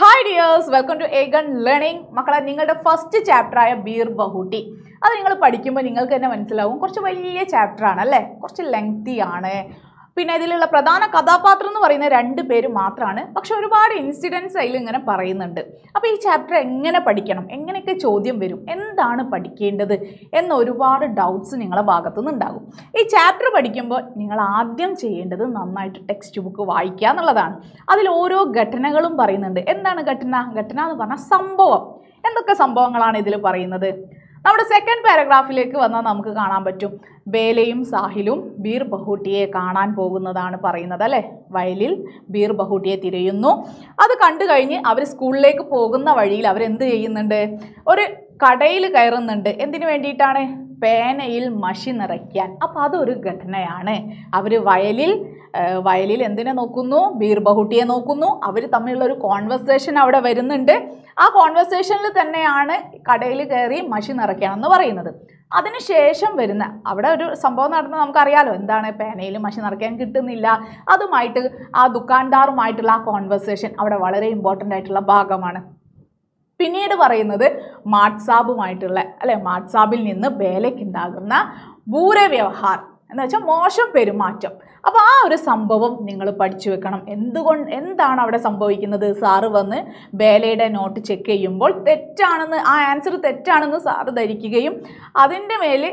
hi dears welcome to Aegon learning മക്കളെ നിങ്ങളുടെ first chapter ആയ ബീർ ബഹൂട്ടി അത് നിങ്ങൾ പഠിക്കുമ്പോൾ നിങ്ങൾക്ക് തന്നെ മനസ്സിലാവും കുറച്ച് വലിയ ചാപ്റ്റർ ആണ് അല്ലേ കുറച്ച് ലെങ്തി ആണ് പിന്നെ ഇതിലുള്ള പ്രധാന കഥാപാത്രം എന്ന് പറയുന്ന രണ്ട് പേര് മാത്രമാണ് പക്ഷെ ഒരുപാട് ഇൻസിഡൻസ് അതിൽ ഇങ്ങനെ പറയുന്നുണ്ട് അപ്പോൾ ഈ ചാപ്റ്റർ എങ്ങനെ പഠിക്കണം എങ്ങനെയൊക്കെ ചോദ്യം വരും എന്താണ് പഠിക്കേണ്ടത് എന്ന ഒരുപാട് ഡൗട്ട്സ് നിങ്ങളുടെ ഭാഗത്തു നിന്നുണ്ടാകും ഈ ചാപ്റ്റർ പഠിക്കുമ്പോൾ നിങ്ങൾ ആദ്യം ചെയ്യേണ്ടത് നന്നായിട്ട് ടെക്സ്റ്റ് ബുക്ക് വായിക്കുക എന്നുള്ളതാണ് അതിൽ ഓരോ ഘടനകളും പറയുന്നുണ്ട് എന്താണ് ഘടന ഘടന എന്ന് പറഞ്ഞാൽ സംഭവം എന്തൊക്കെ സംഭവങ്ങളാണ് ഇതിൽ പറയുന്നത് നമ്മുടെ സെക്കൻഡ് പാരഗ്രാഫിലേക്ക് വന്നാൽ നമുക്ക് കാണാൻ പറ്റും ബേലയും സാഹിലും ബീർ ബഹൂട്ടിയെ കാണാൻ പോകുന്നതാണ് പറയുന്നത് അല്ലേ വയലിൽ ബീർ ബഹൂട്ടിയെ തിരയുന്നു അത് കണ്ടു കഴിഞ്ഞ് അവർ സ്കൂളിലേക്ക് പോകുന്ന വഴിയിൽ അവരെന്ത് ചെയ്യുന്നുണ്ട് ഒരു കടയിൽ കയറുന്നുണ്ട് എന്തിനു വേണ്ടിയിട്ടാണ് പേനയിൽ മഷി നിറയ്ക്കാൻ അപ്പോൾ അതൊരു ഘടനയാണ് അവർ വയലിൽ വയലിൽ എന്തിനെ നോക്കുന്നു ബീർബഹുട്ടിയെ നോക്കുന്നു അവർ തമ്മിലുള്ള ഒരു കോൺവെർസേഷൻ അവിടെ വരുന്നുണ്ട് ആ കോൺവെർസേഷനിൽ തന്നെയാണ് കടയിൽ കയറി മഷി നിറയ്ക്കണമെന്ന് പറയുന്നത് അതിനുശേഷം വരുന്ന അവിടെ ഒരു സംഭവം നടന്നത് നമുക്കറിയാലോ എന്താണ് പേനയിൽ മഷി നിറയ്ക്കാൻ കിട്ടുന്നില്ല അതുമായിട്ട് ആ ദുക്കാൻദാറുമായിട്ടുള്ള ആ കോൺവെർസേഷൻ അവിടെ വളരെ ഇമ്പോർട്ടൻ്റ് ആയിട്ടുള്ള ഭാഗമാണ് പിന്നീട് പറയുന്നത് മാട്സാബുമായിട്ടുള്ള അല്ലെ മാട്സാബിൽ നിന്ന് ബേലയ്ക്കുണ്ടാകുന്ന ഭൂരവ്യവഹാർ എന്ന് വെച്ചാൽ മോശം പെരുമാറ്റം അപ്പോൾ ആ ഒരു സംഭവം നിങ്ങൾ പഠിച്ചു വെക്കണം എന്തുകൊണ്ട് എന്താണ് അവിടെ സംഭവിക്കുന്നത് സാറ് വന്ന് ബേലയുടെ നോട്ട് ചെക്ക് ചെയ്യുമ്പോൾ തെറ്റാണെന്ന് ആ ആൻസർ തെറ്റാണെന്ന് സാറ് ധരിക്കുകയും അതിൻ്റെ മേൽ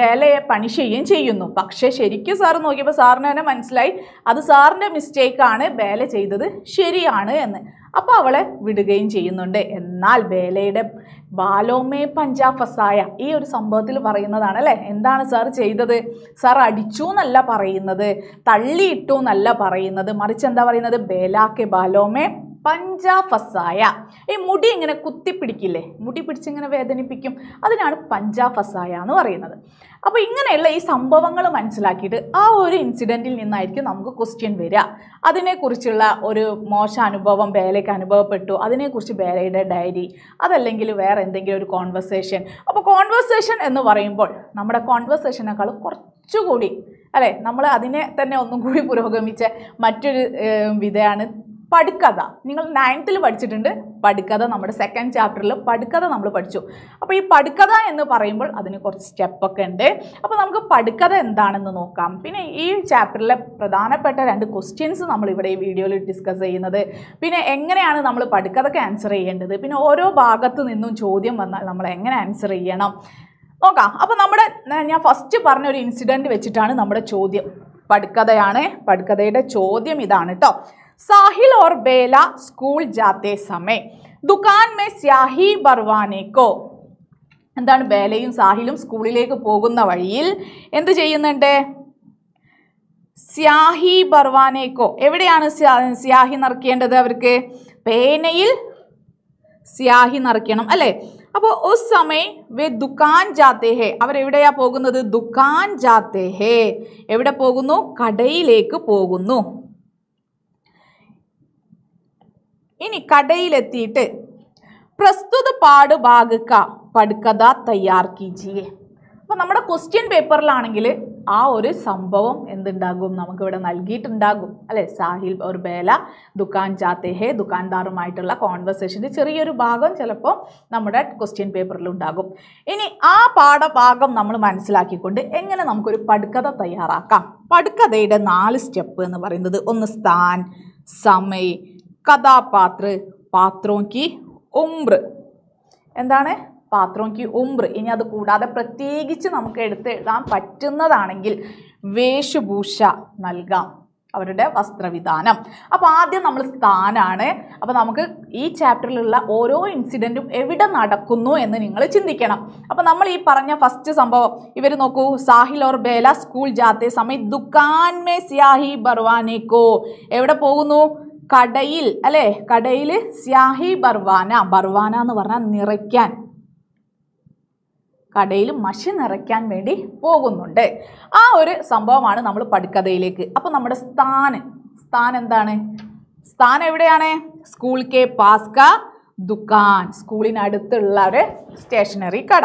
ബേലയെ പണിഷ് ചെയ്യുകയും ചെയ്യുന്നു പക്ഷേ ശരിക്കും സാർ നോക്കിയപ്പോൾ സാറിന് തന്നെ മനസ്സിലായി അത് സാറിൻ്റെ മിസ്റ്റേക്കാണ് ബേല ചെയ്തത് ശരിയാണ് എന്ന് അപ്പോൾ അവളെ വിടുകയും ചെയ്യുന്നുണ്ട് എന്നാൽ ബേലയുടെ ബാലോമേ പഞ്ചാഫസായ ഈ ഒരു സംഭവത്തിൽ പറയുന്നതാണ് അല്ലേ എന്താണ് സാർ ചെയ്തത് സാർ അടിച്ചു എന്നല്ല പറയുന്നത് തള്ളിയിട്ടു എന്നല്ല പറയുന്നത് മറിച്ച് എന്താ പറയുന്നത് ബേലാക്കെ ബാലോമേ പഞ്ചാഫസായ ഈ മുടി ഇങ്ങനെ കുത്തിപ്പിടിക്കില്ലേ മുടി പിടിച്ചിങ്ങനെ വേദനിപ്പിക്കും അതിനാണ് പഞ്ചാഫസായ എന്ന് പറയുന്നത് അപ്പോൾ ഇങ്ങനെയുള്ള ഈ സംഭവങ്ങൾ മനസ്സിലാക്കിയിട്ട് ആ ഒരു ഇൻസിഡൻറ്റിൽ നിന്നായിരിക്കും നമുക്ക് ക്വസ്റ്റ്യൻ വരിക അതിനെക്കുറിച്ചുള്ള ഒരു മോശ അനുഭവം വേലയ്ക്ക് അനുഭവപ്പെട്ടു അതിനെക്കുറിച്ച് വേലയുടെ ഡയറി അതല്ലെങ്കിൽ വേറെ എന്തെങ്കിലും ഒരു കോൺവെർസേഷൻ അപ്പോൾ കോൺവെർസേഷൻ എന്ന് പറയുമ്പോൾ നമ്മുടെ കോൺവെർസേഷനേക്കാൾ കുറച്ചുകൂടി അല്ലേ നമ്മൾ അതിനെ തന്നെ ഒന്നും കൂടി പുരോഗമിച്ച മറ്റൊരു വിധയാണ് പടുക്കഥ നിങ്ങൾ നയൻത്തിൽ പഠിച്ചിട്ടുണ്ട് പടുക്കഥ നമ്മുടെ സെക്കൻഡ് ചാപ്റ്ററിൽ പടുക്കഥ നമ്മൾ പഠിച്ചു അപ്പോൾ ഈ പടുക്കഥ എന്ന് പറയുമ്പോൾ അതിന് കുറച്ച് സ്റ്റെപ്പൊക്കെ ഉണ്ട് അപ്പോൾ നമുക്ക് പടുക്കഥ എന്താണെന്ന് നോക്കാം പിന്നെ ഈ ചാപ്റ്ററിലെ പ്രധാനപ്പെട്ട രണ്ട് ക്വസ്റ്റ്യൻസ് നമ്മൾ ഇവിടെ ഈ വീഡിയോയിൽ ഡിസ്കസ് ചെയ്യുന്നത് പിന്നെ എങ്ങനെയാണ് നമ്മൾ പടുക്കഥക്ക് ആൻസർ ചെയ്യേണ്ടത് പിന്നെ ഓരോ ഭാഗത്തു നിന്നും ചോദ്യം വന്നാൽ നമ്മൾ എങ്ങനെ ആൻസർ ചെയ്യണം നോക്കാം അപ്പോൾ നമ്മുടെ ഞാൻ ഫസ്റ്റ് പറഞ്ഞ ഒരു ഇൻസിഡൻറ്റ് വെച്ചിട്ടാണ് നമ്മുടെ ചോദ്യം പടുക്കഥയാണ് പടുക്കഥയുടെ ചോദ്യം ഇതാണ് കേട്ടോ साहिल और बेला स्कूल जाते समय ദുക്കാൻ മേ സ്യാഹി ബർവാനേക്കോ എന്താണ് ബേലയും സാഹിലും സ്കൂളിലേക്ക് പോകുന്ന വഴിയിൽ എന്ത് ചെയ്യുന്നുണ്ട് സ്യാഹി ബർവാനേക്കോ എവിടെയാണ് സ്യാഹി നിറക്കേണ്ടത് അവർക്ക് പേനയിൽ സ്യാഹി നിറയ്ക്കണം അല്ലേ അപ്പോൾ ഒരു സമയം വേ ദുക്കാൻ ജാത്തേ ഹേ അവരെവിടെയാ പോകുന്നത് ദുക്കാൻ ജാത്തേ ഹേ എവിടെ പോകുന്നു കടയിലേക്ക് പോകുന്നു ഇനി കടയിലെത്തിയിട്ട് പ്രസ്തുത ഭാഗക്ക പടുക്കഥ തയ്യാർ കീജിയെ അപ്പോൾ നമ്മുടെ ക്വസ്റ്റ്യൻ പേപ്പറിലാണെങ്കിൽ ആ ഒരു സംഭവം എന്തുണ്ടാകും നമുക്കിവിടെ നൽകിയിട്ടുണ്ടാകും അല്ലെ സാഹിൽ ഒരു ബേല ദുക്കാൻ ജാത്തെ ദുക്കാൻദാറുമായിട്ടുള്ള കോൺവെർസേഷൻ്റെ ചെറിയൊരു ഭാഗം ചിലപ്പോൾ നമ്മുടെ ക്വസ്റ്റ്യൻ പേപ്പറിലുണ്ടാകും ഇനി ആ പാഠഭാഗം നമ്മൾ മനസ്സിലാക്കിക്കൊണ്ട് എങ്ങനെ നമുക്കൊരു പടുക്കഥ തയ്യാറാക്കാം പടുക്കഥയുടെ നാല് സ്റ്റെപ്പ് എന്ന് പറയുന്നത് ഒന്ന് സ്ഥാൻ സമയ് കഥാപാത്ര കി ഉംബ്ര എന്താണ് കി ഉംബ്ര ഇനി അത് കൂടാതെ പ്രത്യേകിച്ച് നമുക്ക് എടുത്ത് എഴുതാൻ പറ്റുന്നതാണെങ്കിൽ വേഷഭൂഷ നൽകാം അവരുടെ വസ്ത്രവിധാനം അപ്പോൾ ആദ്യം നമ്മൾ സ്ഥാനാണ് അപ്പോൾ നമുക്ക് ഈ ചാപ്റ്ററിലുള്ള ഓരോ ഇൻസിഡൻറ്റും എവിടെ നടക്കുന്നു എന്ന് നിങ്ങൾ ചിന്തിക്കണം അപ്പോൾ നമ്മൾ ഈ പറഞ്ഞ ഫസ്റ്റ് സംഭവം ഇവർ നോക്കൂ സാഹിൽ ഓർ ബേല സ്കൂൾ ജാത്തേ സമയം ദുക്കാൻമേ സിയാഹി ബർവാനേക്കോ എവിടെ പോകുന്നു കടയിൽ അല്ലേ കടയിൽ സ്യാഹി ബർവാന ബർവാന എന്ന് പറഞ്ഞാൽ നിറയ്ക്കാൻ കടയിൽ മഷി നിറയ്ക്കാൻ വേണ്ടി പോകുന്നുണ്ട് ആ ഒരു സംഭവമാണ് നമ്മൾ പടുക്കഥയിലേക്ക് അപ്പോൾ നമ്മുടെ സ്ഥാൻ സ്ഥാൻ എന്താണ് സ്ഥാൻ എവിടെയാണ് സ്കൂൾ കെ പാസ്ക ദുക്കാൻ സ്കൂളിനടുത്തുള്ള ഒരു സ്റ്റേഷനറി കട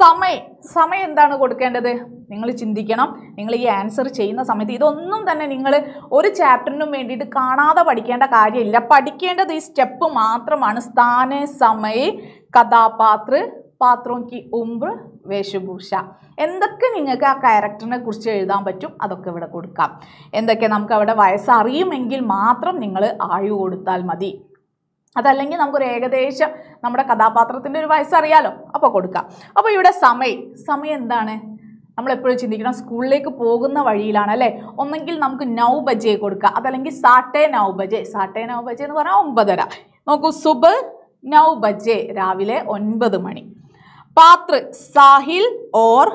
സമയം സമയം എന്താണ് കൊടുക്കേണ്ടത് നിങ്ങൾ ചിന്തിക്കണം നിങ്ങൾ ഈ ആൻസർ ചെയ്യുന്ന സമയത്ത് ഇതൊന്നും തന്നെ നിങ്ങൾ ഒരു ചാപ്റ്ററിനും വേണ്ടിയിട്ട് കാണാതെ പഠിക്കേണ്ട കാര്യമില്ല പഠിക്കേണ്ടത് ഈ സ്റ്റെപ്പ് മാത്രമാണ് സ്ഥാന സമയ കഥാപാത്ര കി ഉംബ്ര വേഷഭൂഷ എന്തൊക്കെ നിങ്ങൾക്ക് ആ ക്യാരക്ടറിനെ കുറിച്ച് എഴുതാൻ പറ്റും അതൊക്കെ ഇവിടെ കൊടുക്കാം എന്തൊക്കെ നമുക്ക് അവിടെ വയസ്സറിയുമെങ്കിൽ മാത്രം നിങ്ങൾ ആയു കൊടുത്താൽ മതി അതല്ലെങ്കിൽ നമുക്കൊരു ഏകദേശം നമ്മുടെ കഥാപാത്രത്തിൻ്റെ ഒരു വയസ്സറിയാലോ അപ്പോൾ കൊടുക്കാം അപ്പോൾ ഇവിടെ സമയം സമയം എന്താണ് നമ്മളെപ്പോഴും ചിന്തിക്കണം സ്കൂളിലേക്ക് പോകുന്ന വഴിയിലാണ് അല്ലേ ഒന്നെങ്കിൽ നമുക്ക് നൗ ബജെ കൊടുക്കുക അതല്ലെങ്കിൽ സാട്ടേ നൗ ബജെ സാട്ടേ നൗ ബജെ എന്ന് പറഞ്ഞാൽ ഒമ്പതര നോക്കൂ സുബ് നൗ ബജെ രാവിലെ ഒൻപത് മണി പാത്ര സാഹിൽ ഓർ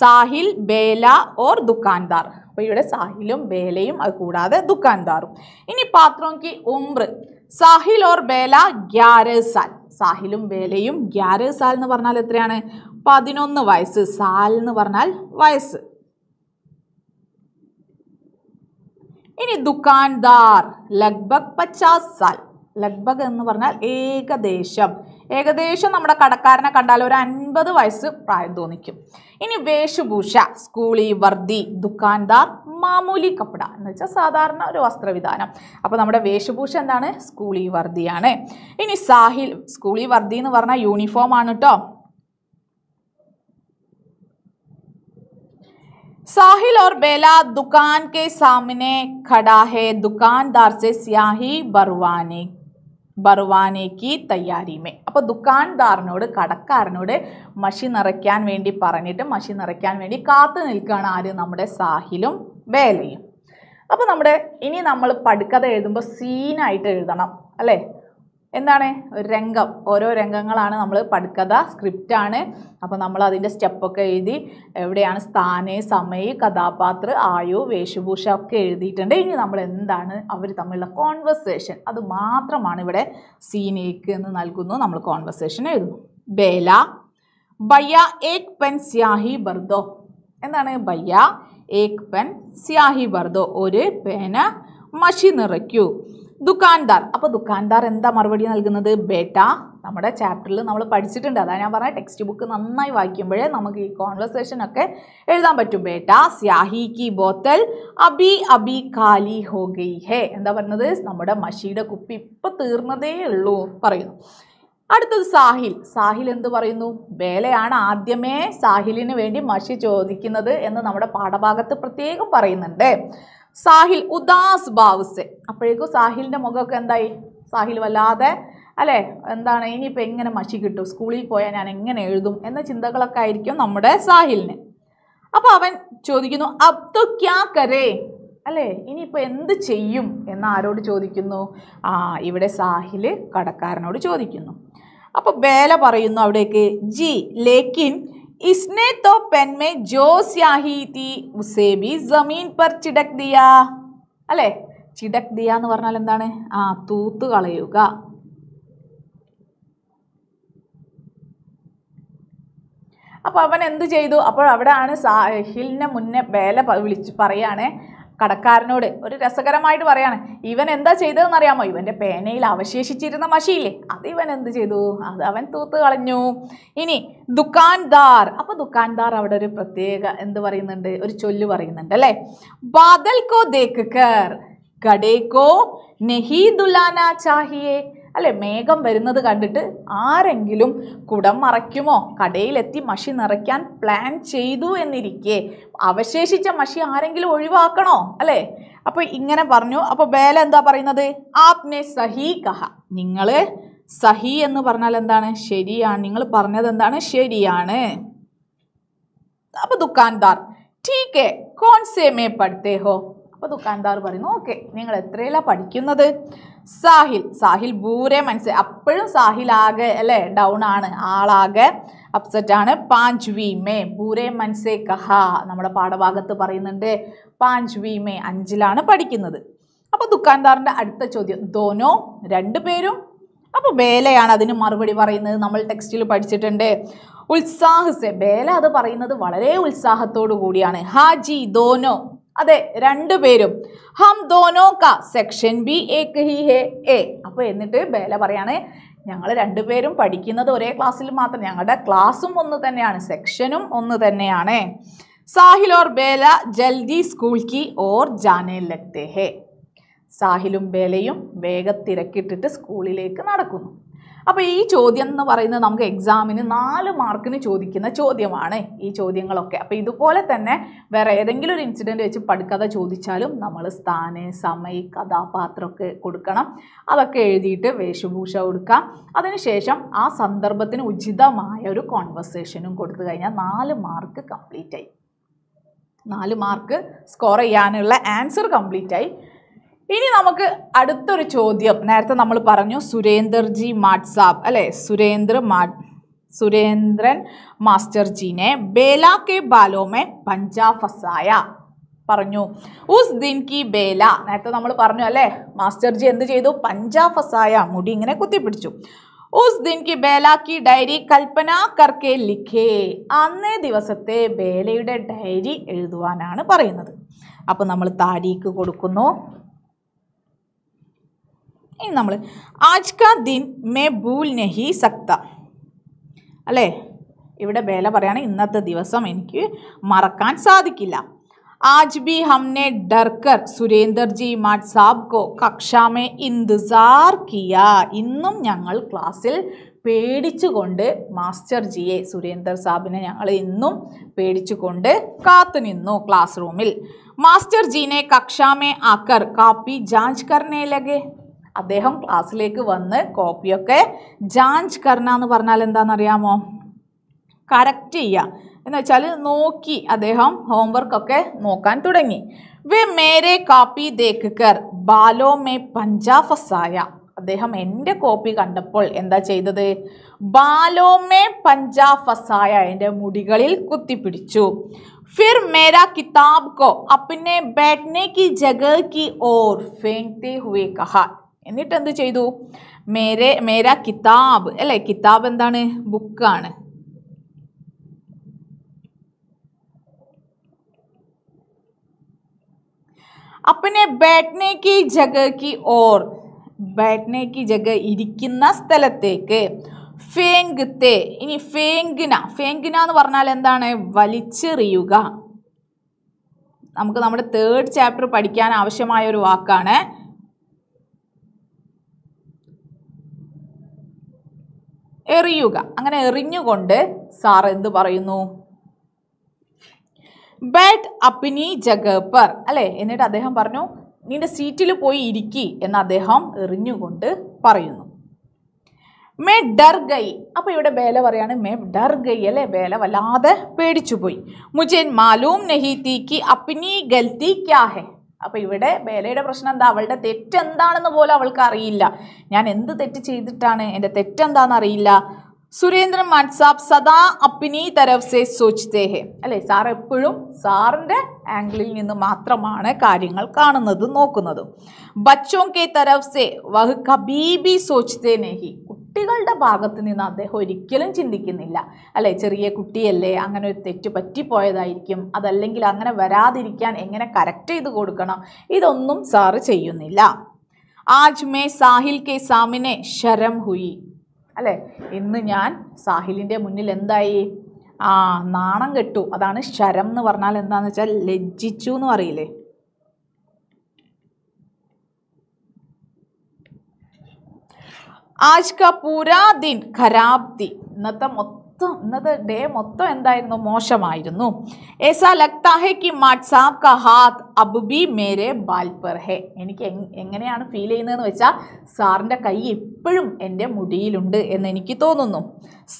സാഹിൽ ബേല ഓർ ദുക്കാൻദാർ അപ്പോൾ ഇവിടെ സാഹിലും ബേലയും അത് കൂടാതെ ദുക്കാൻദാറും ഇനി നോക്കി ഉംറ് സാഹിൽ ഓർ ബേല ഗ്യാരസാൽ സാഹിലും ബേലയും ഗ്യാരസാൽ എന്ന് പറഞ്ഞാൽ എത്രയാണ് പതിനൊന്ന് വയസ്സ് സാൽ എന്ന് പറഞ്ഞാൽ വയസ്സ് ഇനി ദുക്കാൻദാർ ലഗ്ബഗ് പച്ചാസ് സാൽ ലഗ്ബഗ് എന്ന് പറഞ്ഞാൽ ഏകദേശം ഏകദേശം നമ്മുടെ കടക്കാരനെ കണ്ടാൽ ഒരു അൻപത് വയസ്സ് പ്രായം തോന്നിക്കും ഇനി വേഷഭൂഷ സ്കൂളി വർദ്ധി ദുക്കാൻദാർ മാമൂലി കപ്പട എന്ന് വെച്ചാൽ സാധാരണ ഒരു വസ്ത്രവിധാനം അപ്പോൾ നമ്മുടെ വേഷഭൂഷ എന്താണ് സ്കൂളി വർദ്ധിയാണ് ഇനി സാഹിൽ സ്കൂളി വർദ്ധി എന്ന് പറഞ്ഞാൽ യൂണിഫോം ആണ് കേട്ടോ സാഹിൽ ഓർ ബേല दुकान के सामने खड़ा है दुकानदार से स्याही ബർവാനേക്ക് തയ്യാരിമേ അപ്പോൾ ദുക്കാൻദാറിനോട് കടക്കാരനോട് മഷി നിറയ്ക്കാൻ വേണ്ടി പറഞ്ഞിട്ട് മഷി നിറയ്ക്കാൻ വേണ്ടി കാത്തു നിൽക്കുകയാണ് ആര് നമ്മുടെ സാഹിലും വേലയും അപ്പോൾ നമ്മുടെ ഇനി നമ്മൾ പടുക്കഥ എഴുതുമ്പോൾ സീനായിട്ട് എഴുതണം അല്ലേ എന്താണ് ഒരു രംഗം ഓരോ രംഗങ്ങളാണ് നമ്മൾ പടുക്കഥ സ്ക്രിപ്റ്റാണ് അപ്പോൾ നമ്മൾ അതിൻ്റെ സ്റ്റെപ്പൊക്കെ എഴുതി എവിടെയാണ് സ്ഥാനേ സമയ കഥാപാത്ര ആയു വേഷഭൂഷ ഒക്കെ എഴുതിയിട്ടുണ്ട് ഇനി നമ്മൾ എന്താണ് അവർ തമ്മിലുള്ള കോൺവെർസേഷൻ അത് മാത്രമാണ് ഇവിടെ സീനേക്ക് എന്ന് നൽകുന്നു നമ്മൾ കോൺവെർസേഷൻ എഴുതുന്നു ബേല ബയ്യ ഏക് പെൻ സ്യാഹി ബർദോ എന്താണ് ബയ്യ ഏക് പെൻ സ്യാഹി ബർദോ ഒരു പേന മഷി നിറയ്ക്കൂ ദുക്കാൻദാർ അപ്പോൾ ദുക്കാൻദാർ എന്താ മറുപടി നൽകുന്നത് ബേട്ട നമ്മുടെ ചാപ്റ്ററിൽ നമ്മൾ പഠിച്ചിട്ടുണ്ട് അതാണ് ഞാൻ പറഞ്ഞ ടെക്സ്റ്റ് ബുക്ക് നന്നായി വായിക്കുമ്പോഴേ നമുക്ക് ഈ കോൺവെർസേഷൻ ഒക്കെ എഴുതാൻ പറ്റും ബേട്ട സ്യാഹി കി ബോത്തൽ അബി അബി കാലി ഹോ ഗൈ ഹേ എന്താ പറയുന്നത് നമ്മുടെ മഷിയുടെ കുപ്പി ഇപ്പം തീർന്നതേ ഉള്ളൂ പറയുന്നു അടുത്തത് സാഹിൽ സാഹിൽ എന്ത് പറയുന്നു വേലയാണ് ആദ്യമേ സാഹിലിന് വേണ്ടി മഷി ചോദിക്കുന്നത് എന്ന് നമ്മുടെ പാഠഭാഗത്ത് പ്രത്യേകം പറയുന്നുണ്ട് സാഹിൽ ഉദാസ് ബാവുസെ അപ്പോഴേക്കും സാഹിലിൻ്റെ മുഖമൊക്കെ എന്തായി സാഹിൽ വല്ലാതെ അല്ലേ എന്താണ് ഇനിയിപ്പോൾ എങ്ങനെ മഷി കിട്ടും സ്കൂളിൽ പോയാൽ ഞാൻ എങ്ങനെ എഴുതും എന്ന ചിന്തകളൊക്കെ ആയിരിക്കും നമ്മുടെ സാഹിലിന് അപ്പോൾ അവൻ ചോദിക്കുന്നു അബ്ദു ക്യാ കരേ അല്ലേ ഇനിയിപ്പോൾ എന്ത് ചെയ്യും എന്ന് ആരോട് ചോദിക്കുന്നു ആ ഇവിടെ സാഹിൽ കടക്കാരനോട് ചോദിക്കുന്നു അപ്പോൾ ബേല പറയുന്നു അവിടേക്ക് ജി ലേക്കിൻ ഇസ്നേ തോ പെൻമേ में जो स्याही थी उसे भी जमीन അല്ലേ ചിടക് ദിയ എന്ന് പറഞ്ഞാൽ എന്താണ് ആ തൂത്ത് കളയുക അപ്പോൾ അവൻ എന്ത് ചെയ്തു അപ്പോൾ അവിടെയാണ് സാഹിലിനെ മുന്നേ ബേല വിളിച്ച് പറയുകയാണെ കടക്കാരനോട് ഒരു രസകരമായിട്ട് പറയാണ് ഇവൻ എന്താ ചെയ്തതെന്ന് അറിയാമോ ഇവൻ്റെ പേനയിൽ അവശേഷിച്ചിരുന്ന മഷിയില്ലേ അത് ഇവൻ എന്ത് ചെയ്തു അത് അവൻ തൂത്ത് കളഞ്ഞു ഇനി ദുക്കാൻദാർ അപ്പോൾ ദുക്കാൻദാർ അവിടെ ഒരു പ്രത്യേക എന്ത് പറയുന്നുണ്ട് ഒരു ചൊല്ല് പറയുന്നുണ്ട് അല്ലേ ബാദൽ കോ ദേക്ക് കർ നെഹി ദുലാന ചാഹിയേ അല്ലെ മേഘം വരുന്നത് കണ്ടിട്ട് ആരെങ്കിലും കുടം മറയ്ക്കുമോ കടയിലെത്തി മഷി നിറയ്ക്കാൻ പ്ലാൻ ചെയ്തു എന്നിരിക്കെ അവശേഷിച്ച മഷി ആരെങ്കിലും ഒഴിവാക്കണോ അല്ലേ അപ്പോൾ ഇങ്ങനെ പറഞ്ഞു അപ്പോൾ ബേല എന്താ പറയുന്നത് ആപ്നെ സഹി കഹ നിങ്ങള് സഹി എന്ന് പറഞ്ഞാൽ എന്താണ് ശരിയാണ് നിങ്ങൾ പറഞ്ഞത് എന്താണ് ശരിയാണ് അപ്പോൾ ദുക്കാൻദാർ ടീക്കെ കോൺസേമേ പഠിത്തേഹോ അപ്പൊ പഠിത്തേ അപ്പോൾ ദുക്കാൻദാർ പറയുന്നു ഓക്കെ നിങ്ങൾ എത്രയിലാണ് പഠിക്കുന്നത് സാഹിൽ സാഹിൽ ബൂരെ മനസ്സ് അപ്പോഴും സാഹിൽ ആകെ അല്ലേ ഡൗൺ ആണ് ആളാകെ അപ്സെറ്റ് ആണ് പാഞ്ച് വി മേ ബൂരെ മനസ്സേ കഹ നമ്മുടെ പാഠഭാഗത്ത് പറയുന്നുണ്ട് പാഞ്ച് വി മേ അഞ്ചിലാണ് പഠിക്കുന്നത് അപ്പോൾ ദുക്കാൻദാറിൻ്റെ അടുത്ത ചോദ്യം ദോനോ രണ്ടു പേരും അപ്പോൾ ബേലയാണ് അതിന് മറുപടി പറയുന്നത് നമ്മൾ ടെക്സ്റ്റിൽ പഠിച്ചിട്ടുണ്ട് ഉത്സാഹസെ ബേല അത് പറയുന്നത് വളരെ ഉത്സാഹത്തോടു കൂടിയാണ് ഹാജി ദോനോ അതെ രണ്ടുപേരും ഹം ദോനോ ക സെക്ഷൻ ബി ഏക് ഹി ഹേ എ അപ്പൊ എന്നിട്ട് ബേല പറയാണ് ഞങ്ങൾ രണ്ടുപേരും പഠിക്കുന്നത് ഒരേ ക്ലാസ്സിൽ മാത്രം ഞങ്ങളുടെ ക്ലാസ്സും ഒന്ന് തന്നെയാണ് സെക്ഷനും ഒന്ന് തന്നെയാണ് സാഹിൽ ഓർ ബേല ജൽദി സ്കൂൾ കി ഓർ ജാനേ ലഗ്തേ ഹേ സാഹിലും ബേലയും വേഗത്തിരക്കിട്ടിട്ട് സ്കൂളിലേക്ക് നടക്കുന്നു അപ്പോൾ ഈ ചോദ്യം എന്ന് പറയുന്നത് നമുക്ക് എക്സാമിന് നാല് മാർക്കിന് ചോദിക്കുന്ന ചോദ്യമാണ് ഈ ചോദ്യങ്ങളൊക്കെ അപ്പോൾ ഇതുപോലെ തന്നെ വേറെ ഏതെങ്കിലും ഒരു ഇൻസിഡൻറ്റ് വെച്ച് പഠിക്കഥ ചോദിച്ചാലും നമ്മൾ സ്ഥാന സമയ കഥാപാത്രമൊക്കെ കൊടുക്കണം അതൊക്കെ എഴുതിയിട്ട് വേഷഭൂഷ കൊടുക്കാം അതിനുശേഷം ആ സന്ദർഭത്തിന് ഉചിതമായ ഒരു കോൺവെർസേഷനും കൊടുത്തു കഴിഞ്ഞാൽ നാല് മാർക്ക് കംപ്ലീറ്റ് ആയി നാല് മാർക്ക് സ്കോർ ചെയ്യാനുള്ള ആൻസർ കംപ്ലീറ്റ് ആയി ഇനി നമുക്ക് അടുത്തൊരു ചോദ്യം നേരത്തെ നമ്മൾ പറഞ്ഞു സുരേന്ദർജി മാട്സാബ് അല്ലേ സുരേന്ദ്ര മാ സുരേന്ദ്രൻ മാസ്റ്റർജിനെ ബേല കെ ബാലോമെ പഞ്ചാഫസായ പറഞ്ഞു ഉസ് ദിൻ കി ബേല നേരത്തെ നമ്മൾ പറഞ്ഞു അല്ലേ മാസ്റ്റർജി എന്ത് ചെയ്തു പഞ്ചാഫസായ മുടി ഇങ്ങനെ കുത്തിപ്പിടിച്ചു ഉസ് ദിൻ കി ബേല കി ഡയറി കൽപ്പന കർക്കെ ലിഖേ അന്നേ ദിവസത്തെ ബേലയുടെ ഡയറി എഴുതുവാനാണ് പറയുന്നത് അപ്പോൾ നമ്മൾ താരീഖ് കൊടുക്കുന്നു ഇനി നമ്മൾ ആജ്കാ ദിൻ മേ ഭൂൽ നെഹി സക്ത അല്ലേ ഇവിടെ ബേല പറയാണ് ഇന്നത്തെ ദിവസം എനിക്ക് മറക്കാൻ സാധിക്കില്ല ആജ് ബി ഹംനെ ഡർക്കർ സുരേന്ദർ ജി മാറ്റ് സാബ് കോ കക്ഷാമേ ഇന്തുസാർ കിയ ഇന്നും ഞങ്ങൾ ക്ലാസ്സിൽ പേടിച്ചുകൊണ്ട് മാസ്റ്റർ ജിയെ സുരേന്ദർ സാബിനെ ഞങ്ങൾ ഇന്നും പേടിച്ചുകൊണ്ട് കാത്തു നിന്നു ക്ലാസ് റൂമിൽ മാസ്റ്റർ ജീനെ കക്ഷാമേ ആക്കർ കാപ്പി ജാഞ്ച് കർണേ ലഗേ അദ്ദേഹം ക്ലാസ്സിലേക്ക് വന്ന് കോപ്പിയൊക്കെ ജാഞ്ച് കർണ എന്ന് പറഞ്ഞാൽ എന്താണെന്നറിയാമോ കറക്റ്റ് ചെയ്യുക എന്ന് വെച്ചാൽ നോക്കി അദ്ദേഹം ഹോംവർക്കൊക്കെ നോക്കാൻ തുടങ്ങി വെ മേരെ കാപ്പി ദേക്കർ ബാലോ മേ പഞ്ചാഫസായ അദ്ദേഹം എൻ്റെ കോപ്പി കണ്ടപ്പോൾ എന്താ ചെയ്തത് ബാലോമേ പഞ്ചാഫസായ എൻ്റെ മുടികളിൽ കുത്തിപ്പിടിച്ചു ഫിർ മേര കിതാബ് കോ അപ്പിനെ ബാറ്റ്നേക്ക് ജഗ് കി ഓർ ഫേങ്തേ ഹുവേ കഹ എന്നിട്ട് എന്ത് ചെയ്തു മേരെ മേര കിതാബ് അല്ലേ കിതാബ് എന്താണ് ബുക്കാണ് അപ്പനെ ബാറ്റ്നേക്ക് ജഗക്ക് ഓർ ബാറ്റ്നേക്ക് ജഗ ഇരിക്കുന്ന സ്ഥലത്തേക്ക് തേ ഇനി ഫേങ്കിന ഫേങ്കിന എന്ന് പറഞ്ഞാൽ എന്താണ് വലിച്ചെറിയുക നമുക്ക് നമ്മുടെ തേർഡ് ചാപ്റ്റർ പഠിക്കാൻ ആവശ്യമായ ഒരു വാക്കാണ് എറിയുക അങ്ങനെ എറിഞ്ഞുകൊണ്ട് സാർ എന്ത് പറയുന്നു ബാറ്റ് അപ്പിനി ജഗപ്പർ അല്ലേ എന്നിട്ട് അദ്ദേഹം പറഞ്ഞു നിന്റെ സീറ്റിൽ പോയി ഇരിക്കി എന്ന് അദ്ദേഹം എറിഞ്ഞുകൊണ്ട് പറയുന്നു മേ ഡർ ഗൈ അപ്പോൾ ഇവിടെ ബേല പറയാണ് മേ ഡർ ഗൈ അല്ലേ ബേല വല്ലാതെ പേടിച്ചു പോയി മുജെ മാലൂം നെഹി തീക്കി അപ്പിനി ഗൽത്തി ക്യാഹേ അപ്പോൾ ഇവിടെ ബേലയുടെ പ്രശ്നം എന്താ അവളുടെ തെറ്റ് പോലും അവൾക്ക് അറിയില്ല ഞാൻ എന്ത് തെറ്റ് ചെയ്തിട്ടാണ് എൻ്റെ തെറ്റെന്താണെന്ന് അറിയില്ല സുരേന്ദ്രൻ വാട്സാപ്പ് സദാ അപ്പിനി തരവ്സേ സേ സൂചിതേ ഹേ സാർ എപ്പോഴും സാറിൻ്റെ ആംഗിളിൽ നിന്ന് മാത്രമാണ് കാര്യങ്ങൾ കാണുന്നത് നോക്കുന്നത് ബച്ചോം കെ തരവ്സേ വഹ് കബീബി സോച്ച്തേ നെഹി കുട്ടികളുടെ ഭാഗത്ത് നിന്ന് അദ്ദേഹം ഒരിക്കലും ചിന്തിക്കുന്നില്ല അല്ലേ ചെറിയ കുട്ടിയല്ലേ അങ്ങനെ ഒരു തെറ്റ് പറ്റിപ്പോയതായിരിക്കും അതല്ലെങ്കിൽ അങ്ങനെ വരാതിരിക്കാൻ എങ്ങനെ കറക്റ്റ് ചെയ്ത് കൊടുക്കണം ഇതൊന്നും സാറ് ചെയ്യുന്നില്ല ആജ് മേ സാഹിൽ കെ സാമിനെ ശരം ഹുയി അല്ലേ ഇന്ന് ഞാൻ സാഹിലിൻ്റെ മുന്നിൽ എന്തായി ആ നാണം കെട്ടു അതാണ് ശരം എന്ന് പറഞ്ഞാൽ എന്താണെന്ന് വെച്ചാൽ ലജ്ജിച്ചു എന്ന് പറയില്ലേ ആജ് കാ പൂരാ ദിൻ ഖരാബ് ദിൻ ഇന്നത്തെ മൊത്തം ഇന്നത്തെ ഡേ മൊത്തം എന്തായിരുന്നു മോശമായിരുന്നു ഏസാ ലഗ്താ ഹെ കി മാട്സാബ് ക ഹാത്ത് അബുബി മേരെ ബാൽപെർ ഹെ എനിക്ക് എങ്ങനെയാണ് ഫീൽ ചെയ്യുന്നതെന്ന് വെച്ചാൽ സാറിൻ്റെ കൈ എപ്പോഴും എൻ്റെ മുടിയിലുണ്ട് എന്ന് എനിക്ക് തോന്നുന്നു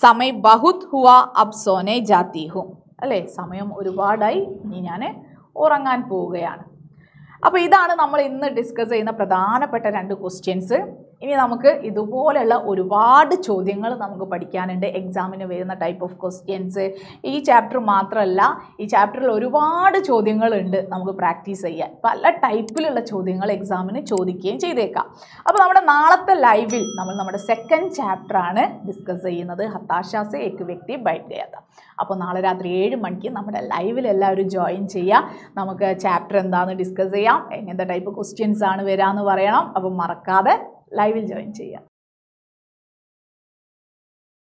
സമയ ബഹുത് ഹുവ അബ് സോനെ ജാത്തിഹു അല്ലേ സമയം ഒരുപാടായി ഇനി ഞാൻ ഉറങ്ങാൻ പോവുകയാണ് അപ്പോൾ ഇതാണ് നമ്മൾ ഇന്ന് ഡിസ്കസ് ചെയ്യുന്ന പ്രധാനപ്പെട്ട രണ്ട് ക്വസ്റ്റ്യൻസ് ഇനി നമുക്ക് ഇതുപോലെയുള്ള ഒരുപാട് ചോദ്യങ്ങൾ നമുക്ക് പഠിക്കാനുണ്ട് എക്സാമിന് വരുന്ന ടൈപ്പ് ഓഫ് ക്വസ്റ്റ്യൻസ് ഈ ചാപ്റ്റർ മാത്രമല്ല ഈ ചാപ്റ്ററിൽ ഒരുപാട് ചോദ്യങ്ങളുണ്ട് നമുക്ക് പ്രാക്ടീസ് ചെയ്യാൻ പല ടൈപ്പിലുള്ള ചോദ്യങ്ങൾ എക്സാമിന് ചോദിക്കുകയും ചെയ്തേക്കാം അപ്പോൾ നമ്മുടെ നാളത്തെ ലൈവിൽ നമ്മൾ നമ്മുടെ സെക്കൻഡ് ചാപ്റ്ററാണ് ഡിസ്കസ് ചെയ്യുന്നത് ഹത്താശാസെ ഏക്ക് വ്യക്തി ബൈറ്റ് അപ്പോൾ നാളെ രാത്രി ഏഴ് മണിക്ക് നമ്മുടെ ലൈവിൽ എല്ലാവരും ജോയിൻ ചെയ്യാം നമുക്ക് ചാപ്റ്റർ എന്താണെന്ന് ഡിസ്കസ് ചെയ്യാം എങ്ങനത്തെ ടൈപ്പ് ക്വസ്റ്റ്യൻസ് ആണ് വരാമെന്ന് പറയണം അപ്പം മറക്കാതെ ലൈവിൽ ജോയിൻ ചെയ്യാം